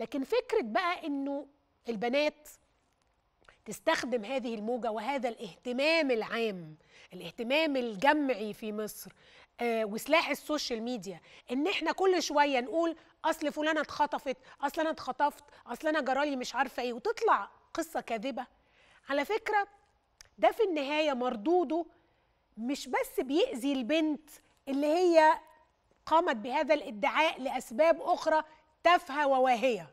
لكن فكره بقى انه البنات تستخدم هذه الموجه وهذا الاهتمام العام الاهتمام الجمعي في مصر آه وسلاح السوشيال ميديا ان احنا كل شويه نقول اصل فلانه اتخطفت اصل انا اتخطفت اصل انا جرالي مش عارفه ايه وتطلع قصه كاذبه على فكره ده في النهايه مردوده مش بس بيأذي البنت اللي هي قامت بهذا الادعاء لاسباب اخرى تافهه وواهيه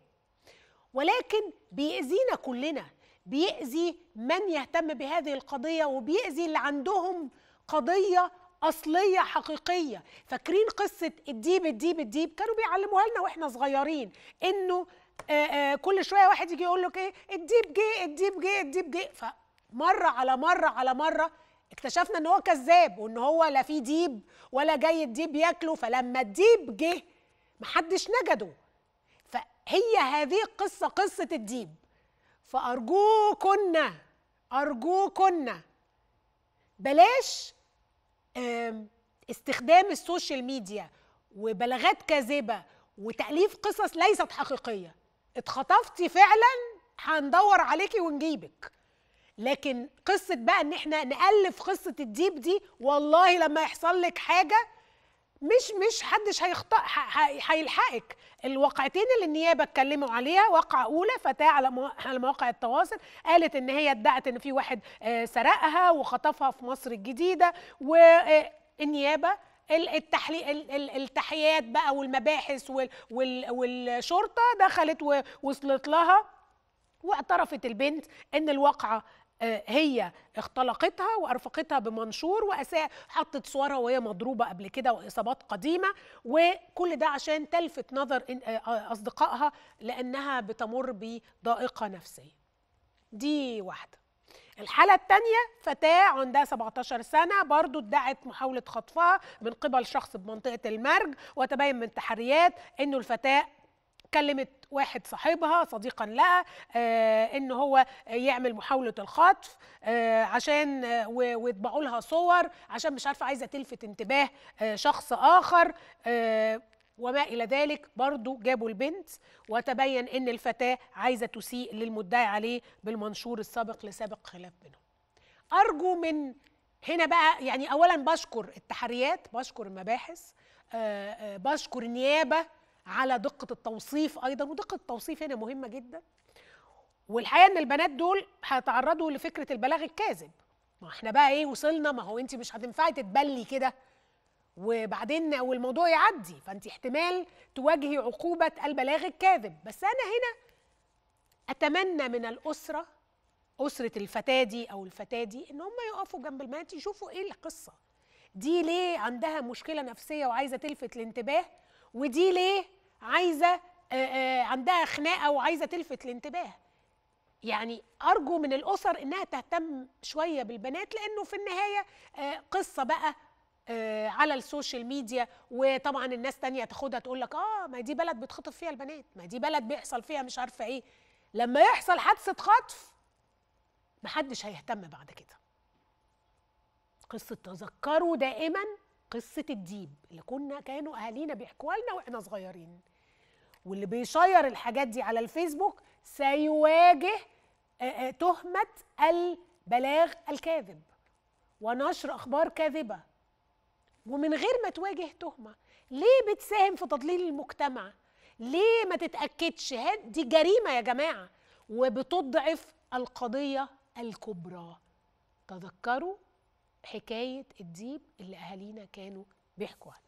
ولكن بيأذينا كلنا بيأذي من يهتم بهذه القضيه وبيأذي اللي عندهم قضيه اصليه حقيقيه فاكرين قصه الديب الديب الديب كانوا بيعلموها لنا واحنا صغيرين انه آآ آآ كل شويه واحد يجي يقول لك ايه الديب جه الديب جه الديب جه فمره على مره على مره اكتشفنا ان هو كذاب وان هو لا فيه ديب ولا جاي الديب ياكله فلما الديب جه محدش نجده هي هذه القصة قصة الديب فأرجوكن أرجوكن بلاش استخدام السوشيال ميديا وبلاغات كاذبة وتأليف قصص ليست حقيقية اتخطفتي فعلا هندور عليكي ونجيبك لكن قصة بقى ان احنا نألف قصة الديب دي والله لما يحصل لك حاجة مش مش حدش هيخطأ هيلحقك الواقعتين اللي النيابه اتكلموا عليها واقعه اولى فتاه على على مواقع التواصل قالت ان هي ادعت ان في واحد آه، سرقها وخطفها في مصر الجديده والنيابه آه، التحلي التحيات بقى والمباحث والشرطه دخلت ووصلت لها واعترفت البنت ان الواقعه هي اختلقتها وارفقتها بمنشور واساء حطت صورها وهي مضروبه قبل كده واصابات قديمه وكل ده عشان تلفت نظر آه، آه، اصدقائها لانها بتمر بضائقه نفسيه دي واحده الحالة الثانية فتاة عندها 17 سنة برضو ادعت محاولة خطفها من قبل شخص بمنطقة المرج وتبين من تحريات أنه الفتاة كلمت واحد صاحبها صديقا لها آه، ان هو يعمل محاوله الخطف آه، عشان آه، ويطبعوا لها صور عشان مش عارفه عايزه تلفت انتباه شخص اخر وما الى ذلك برضو جابوا البنت وتبين ان الفتاه عايزه تسيء للمدعي عليه بالمنشور السابق لسابق خلاف بينهم ارجو من هنا بقى يعني اولا بشكر التحريات بشكر المباحث بشكر النيابه على دقه التوصيف ايضا ودقه التوصيف هنا مهمه جدا والحقيقه ان البنات دول هيتعرضوا لفكره البلاغ الكاذب ما احنا بقى ايه وصلنا ما هو انت مش هتنفعي تتبلي كده وبعدين والموضوع يعدي فانت احتمال تواجهي عقوبه البلاغ الكاذب بس انا هنا اتمنى من الاسره اسره الفتاه دي او الفتاه دي ان هم يقفوا جنب البنات يشوفوا ايه القصه دي ليه عندها مشكله نفسيه وعايزه تلفت الانتباه ودي ليه عايزه عندها خناقه وعايزه تلفت الانتباه يعني ارجو من الاسر انها تهتم شويه بالبنات لانه في النهايه قصه بقى على السوشيال ميديا وطبعا الناس تانية تاخدها تقول لك اه ما دي بلد بتخطف فيها البنات ما دي بلد بيحصل فيها مش عارفه ايه لما يحصل حادثه خطف محدش هيهتم بعد كده قصه تذكروا دائما قصه الديب اللي كنا كانوا اهالينا بيحكوها لنا واحنا صغيرين واللي بيشير الحاجات دي على الفيسبوك سيواجه آه، آه، تهمه البلاغ الكاذب ونشر اخبار كاذبه ومن غير ما تواجه تهمه ليه بتساهم في تضليل المجتمع ليه ما تتاكدش دي جريمه يا جماعه وبتضعف القضيه الكبرى تذكروا حكايه الديب اللي اهالينا كانوا بيحكوا عنها